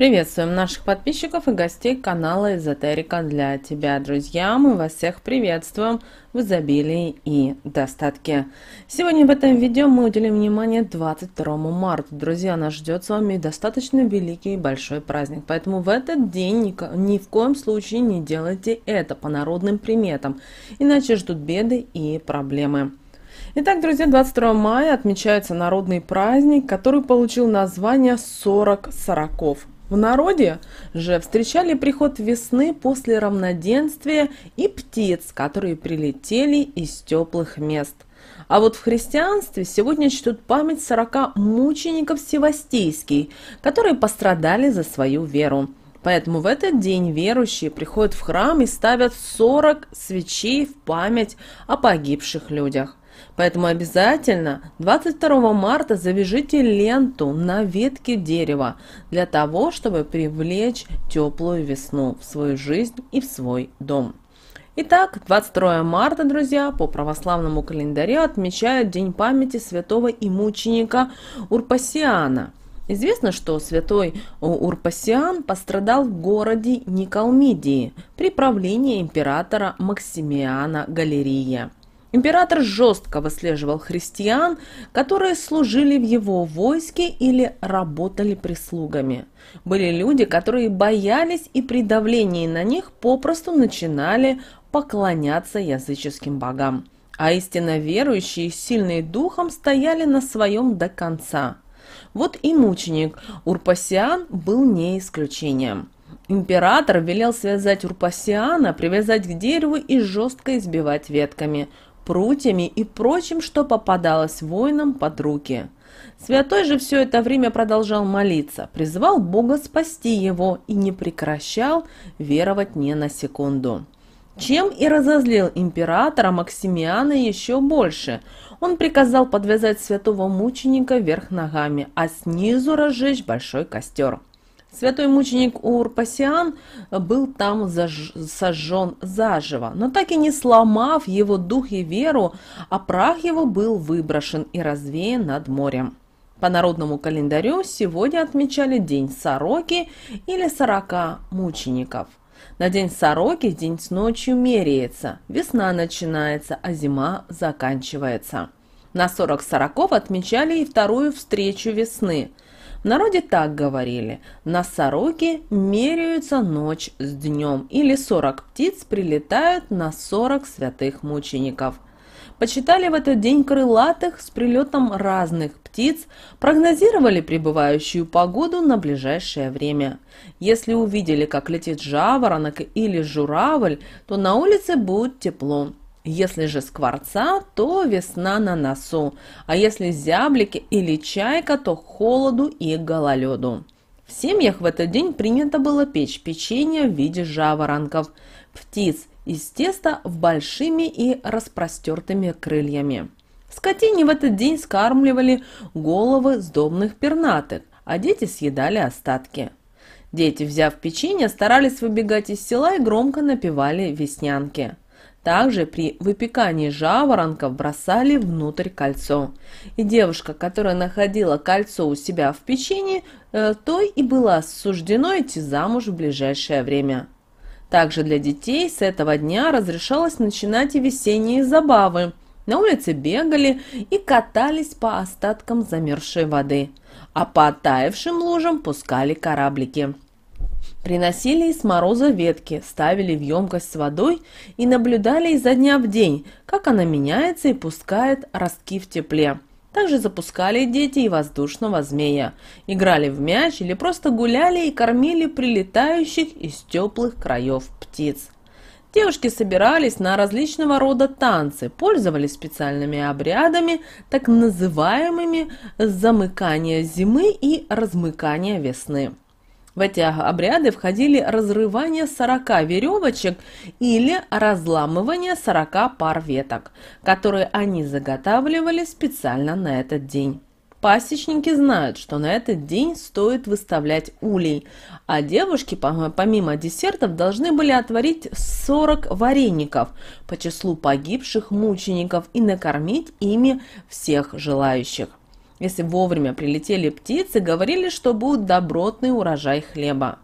Приветствуем наших подписчиков и гостей канала Эзотерика для тебя, друзья. Мы вас всех приветствуем в изобилии и достатке. Сегодня в этом видео мы уделим внимание 22 марта. Друзья, нас ждет с вами достаточно великий и большой праздник. Поэтому в этот день ни в коем случае не делайте это по народным приметам, иначе ждут беды и проблемы. Итак, друзья, 22 мая отмечается народный праздник, который получил название «40 сороков». В народе же встречали приход весны после равноденствия и птиц, которые прилетели из теплых мест. А вот в христианстве сегодня чтут память 40 мучеников Севастийский, которые пострадали за свою веру. Поэтому в этот день верующие приходят в храм и ставят 40 свечей в память о погибших людях. Поэтому обязательно 22 марта завяжите ленту на ветке дерева для того, чтобы привлечь теплую весну в свою жизнь и в свой дом. Итак, 22 марта, друзья, по православному календарю отмечают День памяти святого и мученика Урпасиана – Известно, что святой Урпасиан пострадал в городе Никалмидии при правлении императора Максимиана Галерия. Император жестко выслеживал христиан, которые служили в его войске или работали прислугами. Были люди, которые боялись и при давлении на них попросту начинали поклоняться языческим богам. А истинно верующие, сильные духом, стояли на своем до конца – вот и мученик Урпасиан был не исключением. Император велел связать Урпасиана, привязать к дереву и жестко избивать ветками, прутьями и прочим, что попадалось воинам под руки. Святой же все это время продолжал молиться, призывал Бога спасти его и не прекращал веровать ни на секунду чем и разозлил императора Максимиана еще больше. Он приказал подвязать святого мученика вверх ногами, а снизу разжечь большой костер. Святой мученик Урпасиан был там заж... сожжен заживо, но так и не сломав его дух и веру, а прах его был выброшен и развеян над морем. По народному календарю сегодня отмечали День Сороки или Сорока мучеников – на день сороки день с ночью меряется. Весна начинается, а зима заканчивается. На сорок сороков отмечали и вторую встречу весны. В народе так говорили. На Сороки меряются ночь с днем, или сорок птиц прилетают на сорок святых мучеников – Почитали в этот день крылатых с прилетом разных птиц, прогнозировали пребывающую погоду на ближайшее время. Если увидели, как летит жаворонок или журавль, то на улице будет тепло. Если же скворца, то весна на носу, а если зяблики или чайка, то холоду и гололеду. В семьях в этот день принято было печь печенье в виде жаворонков, птиц, из теста в большими и распростертыми крыльями. Скотине в этот день скармливали головы сдобных пернатых, а дети съедали остатки. Дети, взяв печенье, старались выбегать из села и громко напевали веснянки. Также при выпекании жаворонков бросали внутрь кольцо. И девушка, которая находила кольцо у себя в печенье, э, той и была суждено идти замуж в ближайшее время. Также для детей с этого дня разрешалось начинать и весенние забавы. На улице бегали и катались по остаткам замерзшей воды, а по оттаившим лужам пускали кораблики. Приносили из мороза ветки, ставили в емкость с водой и наблюдали изо дня в день, как она меняется и пускает ростки в тепле. Также запускали дети и воздушного змея, играли в мяч или просто гуляли и кормили прилетающих из теплых краев птиц. Девушки собирались на различного рода танцы, пользовались специальными обрядами, так называемыми замыкание зимы и размыкание весны. В эти обряды входили разрывание 40 веревочек или разламывание 40 пар веток, которые они заготавливали специально на этот день. Пасечники знают, что на этот день стоит выставлять улей, а девушки помимо десертов должны были отварить 40 вареников по числу погибших мучеников и накормить ими всех желающих. Если вовремя прилетели птицы, говорили, что будет добротный урожай хлеба.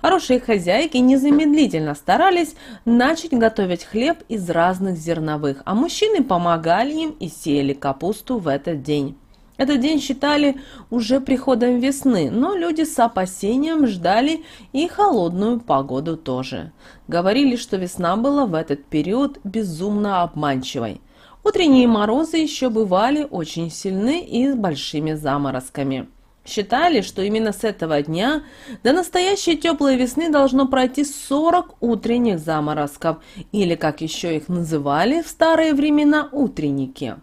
Хорошие хозяйки незамедлительно старались начать готовить хлеб из разных зерновых, а мужчины помогали им и сеяли капусту в этот день. Этот день считали уже приходом весны, но люди с опасением ждали и холодную погоду тоже. Говорили, что весна была в этот период безумно обманчивой. Утренние морозы еще бывали очень сильны и с большими заморозками. Считали, что именно с этого дня до настоящей теплой весны должно пройти 40 утренних заморозков, или, как еще их называли в старые времена, утренники.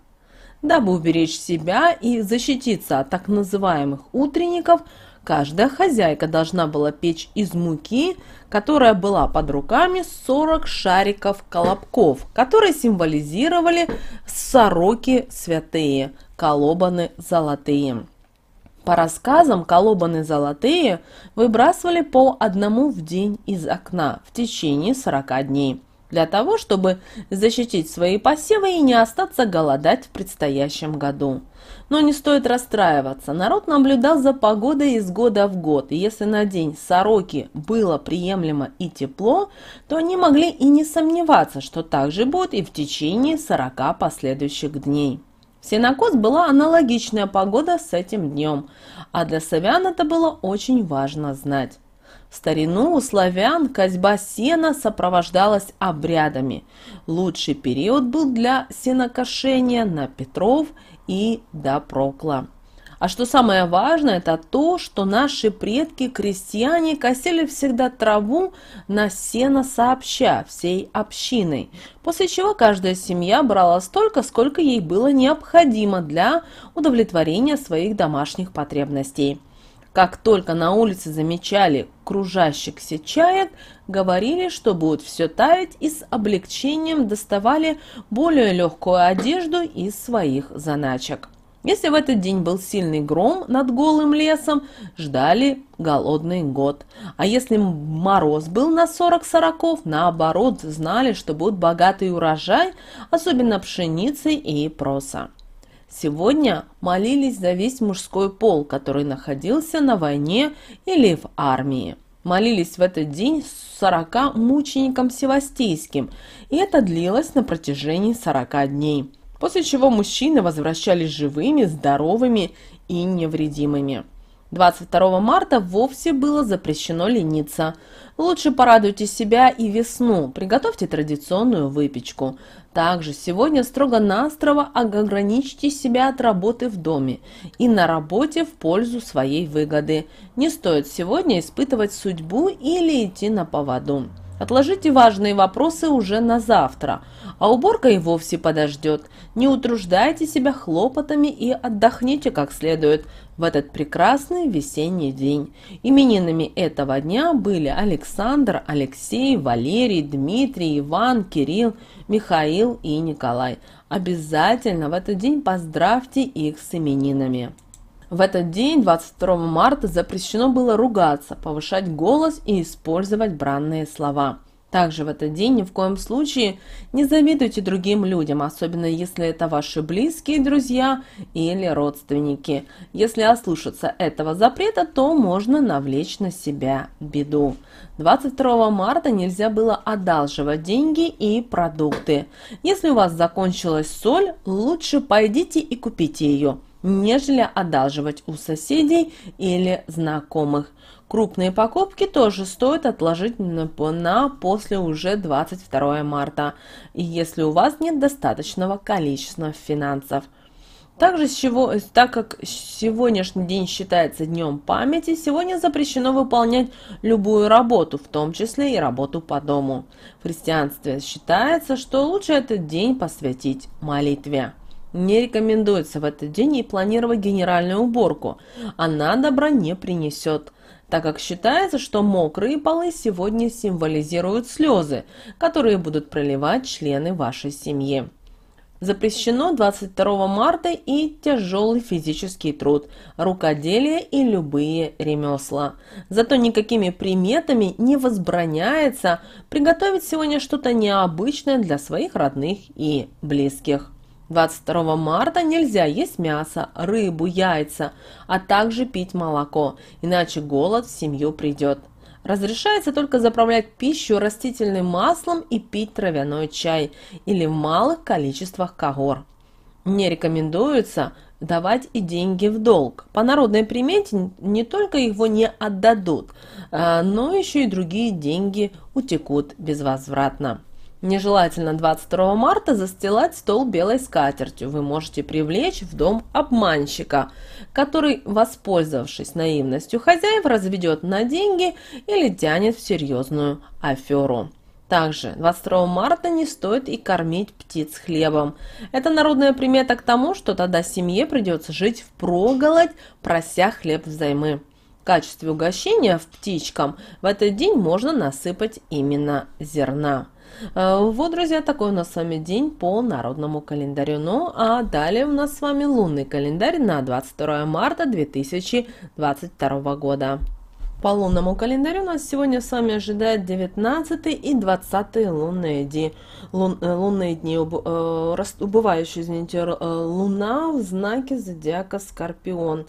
Дабы уберечь себя и защититься от так называемых утренников, Каждая хозяйка должна была печь из муки, которая была под руками 40 шариков колобков, которые символизировали сороки святые, колобаны золотые. По рассказам, колобаны золотые выбрасывали по одному в день из окна в течение 40 дней – для того, чтобы защитить свои посевы и не остаться голодать в предстоящем году. Но не стоит расстраиваться. Народ наблюдал за погодой из года в год, и если на день сороки было приемлемо и тепло, то они могли и не сомневаться, что так же будет и в течение 40 последующих дней. В Синокос была аналогичная погода с этим днем, а для славян это было очень важно знать старину у славян козьба сена сопровождалась обрядами. Лучший период был для сенокошения на Петров и до Прокла. А что самое важное, это то, что наши предки-крестьяне косили всегда траву на сено сообща всей общиной, после чего каждая семья брала столько, сколько ей было необходимо для удовлетворения своих домашних потребностей. Как только на улице замечали кружащихся чаек, говорили, что будет все таять и с облегчением доставали более легкую одежду из своих заначек. Если в этот день был сильный гром над голым лесом, ждали голодный год. А если мороз был на 40 сороков, наоборот, знали, что будет богатый урожай, особенно пшеницы и проса. Сегодня молились за весь мужской пол, который находился на войне или в армии. Молились в этот день 40 мученикам севастийским, и это длилось на протяжении 40 дней, после чего мужчины возвращались живыми, здоровыми и невредимыми. 22 марта вовсе было запрещено лениться. Лучше порадуйте себя и весну, приготовьте традиционную выпечку. Также сегодня строго-настрого ограничьте себя от работы в доме и на работе в пользу своей выгоды. Не стоит сегодня испытывать судьбу или идти на поводу. Отложите важные вопросы уже на завтра, а уборка и вовсе подождет. Не утруждайте себя хлопотами и отдохните как следует в этот прекрасный весенний день. Именинами этого дня были Александр, Алексей, Валерий, Дмитрий, Иван, Кирилл, Михаил и Николай. Обязательно в этот день поздравьте их с именинами. В этот день, 22 марта, запрещено было ругаться, повышать голос и использовать бранные слова. Также в этот день ни в коем случае не завидуйте другим людям, особенно если это ваши близкие друзья или родственники. Если ослушаться этого запрета, то можно навлечь на себя беду. 22 марта нельзя было одалживать деньги и продукты. Если у вас закончилась соль, лучше пойдите и купите ее нежели одалживать у соседей или знакомых. Крупные покупки тоже стоит отложить на после уже 22 марта, если у вас нет достаточного количества финансов. Также чего, так как сегодняшний день считается днем памяти, сегодня запрещено выполнять любую работу, в том числе и работу по дому. В христианстве считается, что лучше этот день посвятить молитве. Не рекомендуется в этот день и планировать генеральную уборку. Она добра не принесет так как считается, что мокрые полы сегодня символизируют слезы, которые будут проливать члены вашей семьи. Запрещено 22 марта и тяжелый физический труд, рукоделие и любые ремесла. Зато никакими приметами не возбраняется приготовить сегодня что-то необычное для своих родных и близких. 22 марта нельзя есть мясо, рыбу, яйца, а также пить молоко, иначе голод в семью придет. Разрешается только заправлять пищу растительным маслом и пить травяной чай или в малых количествах когор. Не рекомендуется давать и деньги в долг. По народной примете не только его не отдадут, а, но еще и другие деньги утекут безвозвратно. Нежелательно 22 марта застилать стол белой скатертью. Вы можете привлечь в дом обманщика, который, воспользовавшись наивностью хозяев, разведет на деньги или тянет в серьезную аферу. Также 22 марта не стоит и кормить птиц хлебом. Это народная примета к тому, что тогда семье придется жить в проголодь, прося хлеб взаймы. В качестве угощения в птичкам в этот день можно насыпать именно зерна. Э, вот, друзья, такой у нас с вами день по народному календарю. Ну, а далее у нас с вами лунный календарь на 22 марта 2022 года. По лунному календарю нас сегодня с вами ожидает 19 и 20 лунные дни. Лун, э, лунные дни, уб, э, убывающая, извините, э, луна в знаке зодиака Скорпион.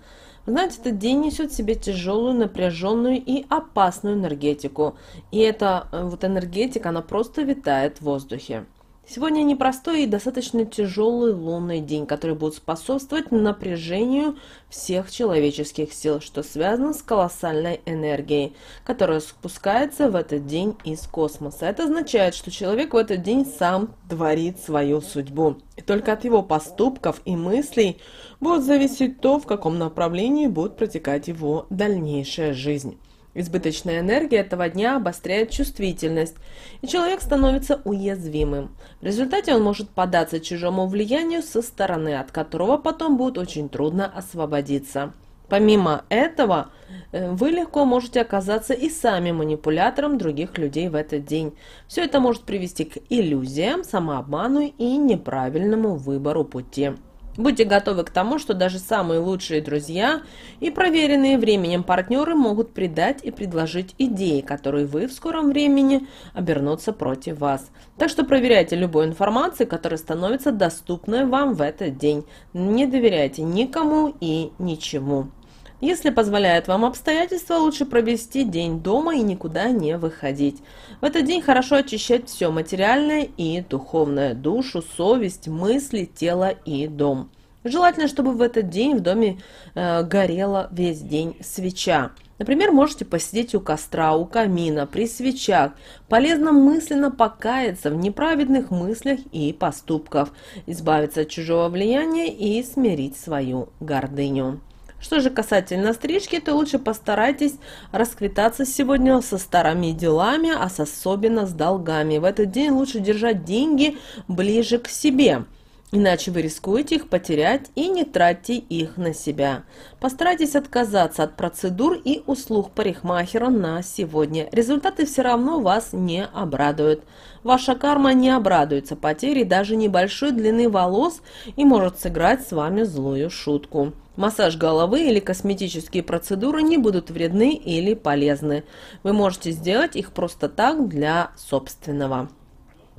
Знаете, этот день несет в себе тяжелую, напряженную и опасную энергетику. И эта э, вот энергетика, она просто витает в воздухе. Сегодня непростой и достаточно тяжелый лунный день, который будет способствовать напряжению всех человеческих сил, что связано с колоссальной энергией, которая спускается в этот день из космоса. Это означает, что человек в этот день сам творит свою судьбу. И только от его поступков и мыслей будет зависеть то, в каком направлении будет протекать его дальнейшая жизнь. Избыточная энергия этого дня обостряет чувствительность, и человек становится уязвимым. В результате он может поддаться чужому влиянию со стороны, от которого потом будет очень трудно освободиться. Помимо этого, э, вы легко можете оказаться и сами манипулятором других людей в этот день. Все это может привести к иллюзиям, самообману и неправильному выбору пути. Будьте готовы к тому, что даже самые лучшие друзья и проверенные временем партнеры могут придать и предложить идеи, которые вы в скором времени обернутся против вас. Так что проверяйте любую информацию, которая становится доступной вам в этот день. Не доверяйте никому и ничему. Если позволяют вам обстоятельства, лучше провести день дома и никуда не выходить. В этот день хорошо очищать все материальное и духовное, душу, совесть, мысли, тело и дом. Желательно, чтобы в этот день в доме э, горела весь день свеча. Например, можете посидеть у костра, у камина, при свечах. Полезно мысленно покаяться в неправедных мыслях и поступках, избавиться от чужого влияния и смирить свою гордыню. Что же касательно стрижки, то лучше постарайтесь расквитаться сегодня со старыми делами, а особенно с долгами. В этот день лучше держать деньги ближе к себе. Иначе вы рискуете их потерять и не тратьте их на себя. Постарайтесь отказаться от процедур и услуг парикмахера на сегодня. Результаты все равно вас не обрадуют. Ваша карма не обрадуется потере даже небольшой длины волос и может сыграть с вами злую шутку. Массаж головы или косметические процедуры не будут вредны или полезны. Вы можете сделать их просто так для собственного.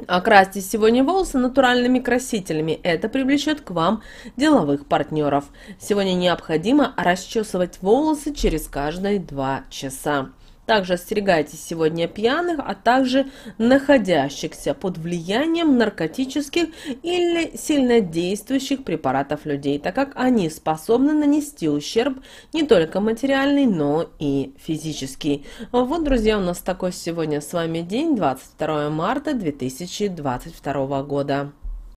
Окрасьте а сегодня волосы натуральными красителями, это привлечет к вам деловых партнеров. Сегодня необходимо расчесывать волосы через каждые 2 часа. Также остерегайтесь сегодня пьяных, а также находящихся под влиянием наркотических или сильнодействующих препаратов людей, так как они способны нанести ущерб не только материальный, но и физический. Вот, друзья, у нас такой сегодня с вами день, 22 марта 2022 года.